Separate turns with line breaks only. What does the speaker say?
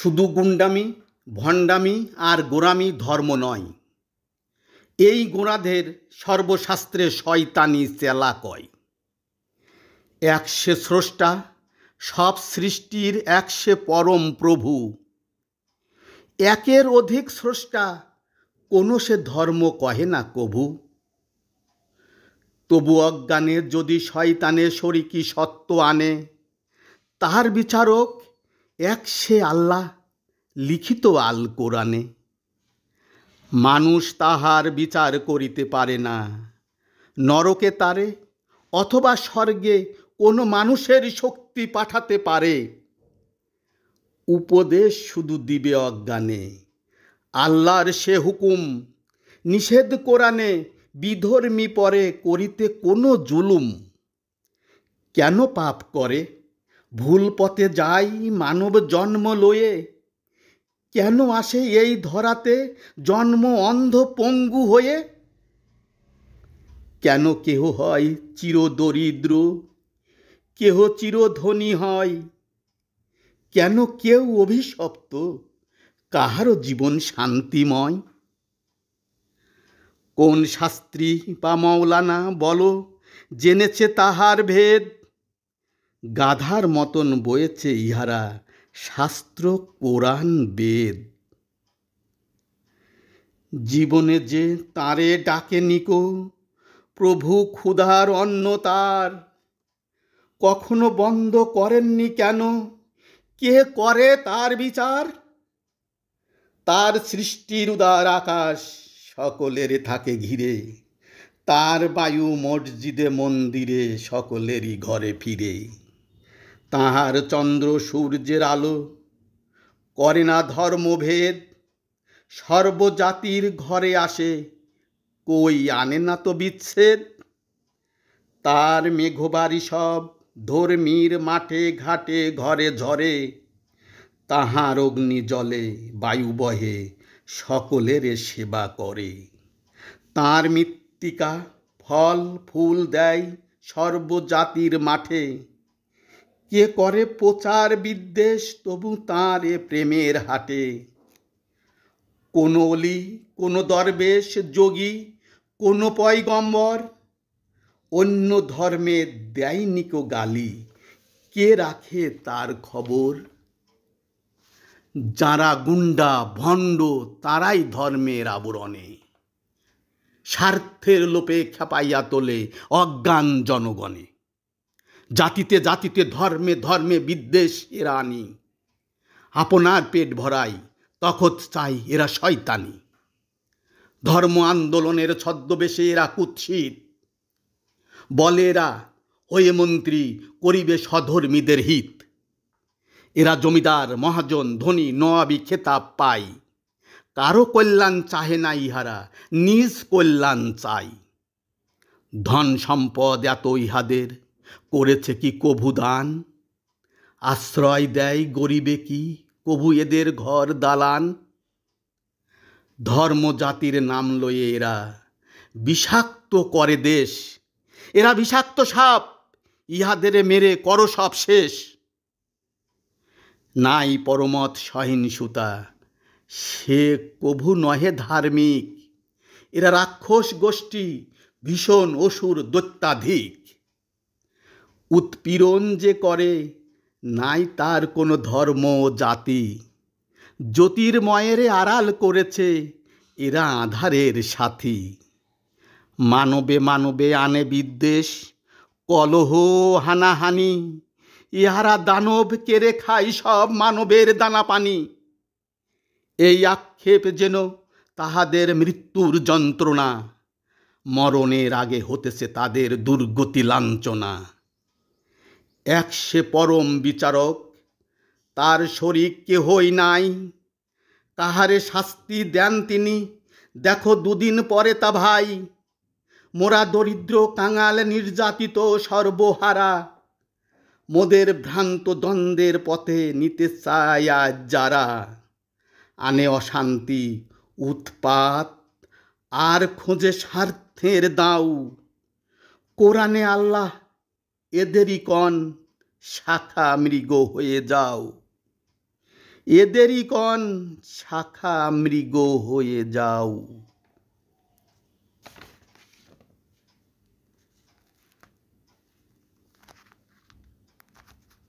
শুধু গুন্ডামি ভণ্ডামি আর গোরামি ধর্ম নয় এই গোরাধের সর্বশাস্ত্রে শয়তানি চেলা কয় এক সে স্রষ্টা সব সৃষ্টির এক সে পরম প্রভু একের অধিক স্রষ্টা কোনো সে ধর্ম কহে না কভু তবু অজ্ঞানের যদি শয়তানে শরিকি সত্য আনে তাহার বিচারক এক সে আল্লাহ লিখিত আল কোরআনে মানুষ তাহার বিচার করিতে পারে না নরকে তারে অথবা স্বর্গে কোনো মানুষের শক্তি পাঠাতে পারে উপদেশ শুধু দিবে অজ্ঞানে আল্লাহর সে হুকুম নিষেধ কোরআনে বিধর্মী পরে করিতে কোনো জুলুম কেন পাপ করে ভুল পথে যাই মানব জন্ম লয়ে কেন আসে এই ধরাতে জন্ম অন্ধ পঙ্গু হয়ে কেন কেহ হয় চির দরিদ্র কেহ চিরধনী হয় কেন কেউ অভিশপ্ত কাহারও জীবন শান্তিময় কোন শাস্ত্রী বা মৌলানা বলো জেনেছে তাহার ভেদ গাধার মতন বয়েছে ইহারা শাস্ত্র কোরআন বেদ জীবনে যে তাঁরে ডাকে নিকো প্রভু ক্ষুধার অন্ন তার কখনো বন্ধ করেননি কেন কে করে তার বিচার তার সৃষ্টির উদার আকাশ সকলের থাকে ঘিরে তার বায়ু মসজিদে মন্দিরে সকলেরই ঘরে ফিরে তাহার চন্দ্র সূর্যের আলো করে না ধর্মভেদ সর্বজাতির ঘরে আসে কই আনে না তো বিচ্ছেদ তার মেঘবাড়ি সব ধর্মীর মাঠে ঘাটে ঘরে ঝরে তাহার অগ্নি জলে বায়ু বহে সকলের সেবা করে তার মৃত্তিকা ফল ফুল দেয় সর্বজাতির মাঠে কে করে প্রচার বিদ্বেষ তবু তাঁর এ প্রেমের হাটে কোন অলি কোনো দরবেশ যোগী কোনো পয়গম্বর অন্য ধর্মে দেয়নি কো গালি কে রাখে তার খবর যারা গুন্ডা ভণ্ড তারাই ধর্মের আবরণে স্বার্থের লোপে খেপাইয়া তোলে অজ্ঞান জনগণে জাতিতে জাতিতে ধর্মে ধর্মে বিদ্বেষ এরা আনি আপনার পেট ভরাই তখত চাই এরা শয়তানি ধর্ম আন্দোলনের ছদ্মবেশে এরা কুৎসিত বলে এরা হয়ে মন্ত্রী করিবে সধর্মীদের হিত এরা জমিদার মহাজন ধনী নয়াবি খেতাব পায় কারো কল্যাণ চাহে না ইহারা নিজ কল্যাণ চাই ধন সম্পদ এত ইহাদের করেছে কি কভু দান আশ্রয় দেয় গরিবে কি কভু এদের ঘর দালান ধর্ম জাতির নাম লয়ে এরা বিষাক্ত করে দেশ এরা বিষাক্ত সাপ ইহাদের মেরে করো সব শেষ নাই পরমত সহিংসুতা সে কভু নহে ধার্মিক এরা রাক্ষস গোষ্ঠী ভীষণ অসুর দৈত্যাধিক উৎপীড়ন যে করে নাই তার কোনো ধর্ম জাতি জ্যোতির্ময়েরে আড়াল করেছে এরা আধারের সাথী মানবে মানবে আনে বিদ্বেষ কলহ হানাহানি ইহারা দানব কেড়ে খায় সব মানবের দানা পানি এই আক্ষেপ যেন তাহাদের মৃত্যুর যন্ত্রণা মরণের আগে হতেছে তাদের দুর্গতি লাঞ্ছনা এক সে পরম বিচারক তার শরীর কেহই নাই কাহারে শাস্তি দেন তিনি দেখো দুদিন পরে তা ভাই মোরা দরিদ্র কাঙাল নির্যাতিত সর্বহারা মোদের ভ্রান্ত দ্বন্দ্বের পথে নিতে চায় আজ যারা আনে অশান্তি উৎপাত আর খোঁজে স্বার্থের দাউ কোরআনে আল্লাহ এদেরই কন শাখা মৃগ হয়ে যাও এদেরই কন শাখা মৃগ হয়ে যাও